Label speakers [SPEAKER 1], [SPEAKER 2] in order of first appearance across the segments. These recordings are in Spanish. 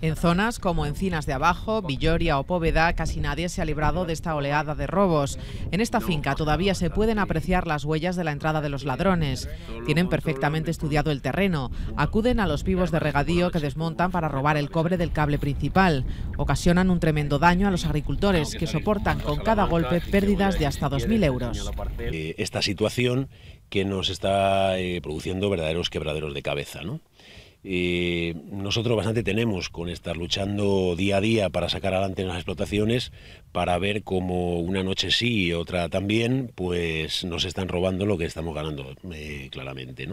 [SPEAKER 1] En zonas como Encinas de Abajo, Villoria o Póveda, casi nadie se ha librado de esta oleada de robos. En esta finca todavía se pueden apreciar las huellas de la entrada de los ladrones. Tienen perfectamente estudiado el terreno. Acuden a los pibos de regadío que desmontan para robar el cobre del cable principal. Ocasionan un tremendo daño a los agricultores que soportan con cada golpe pérdidas de hasta 2.000 euros.
[SPEAKER 2] Eh, esta situación que nos está eh, produciendo verdaderos quebraderos de cabeza. ¿no? Eh, nosotros bastante tenemos con estar luchando día a día para sacar adelante las explotaciones, para ver cómo una noche sí y otra también, pues nos están robando lo que estamos ganando eh, claramente.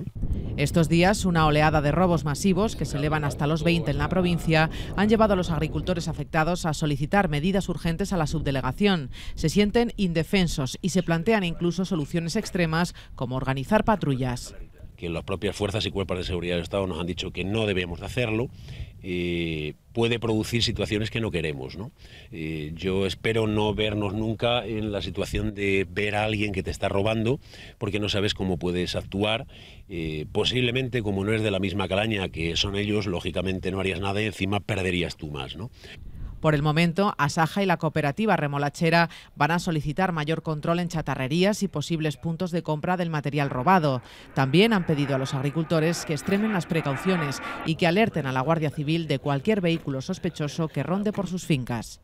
[SPEAKER 1] Estos días, una oleada de robos masivos que se elevan hasta los 20 en la provincia han llevado a los agricultores afectados a solicitar medidas urgentes a la subdelegación. Se sienten indefensos y se plantean incluso soluciones extremas como organizar patrullas
[SPEAKER 2] que las propias fuerzas y cuerpos de seguridad del Estado nos han dicho que no debemos hacerlo, eh, puede producir situaciones que no queremos. Eh, yo espero no vernos nunca en la situación de ver a alguien que te está robando porque no sabes cómo puedes actuar. Eh, posiblemente, como no es de la misma calaña que son ellos, lógicamente no harías nada y encima perderías tú más. ¿no?
[SPEAKER 1] Por el momento, Asaja y la cooperativa remolachera van a solicitar mayor control en chatarrerías y posibles puntos de compra del material robado. También han pedido a los agricultores que extremen las precauciones y que alerten a la Guardia Civil de cualquier vehículo sospechoso que ronde por sus fincas.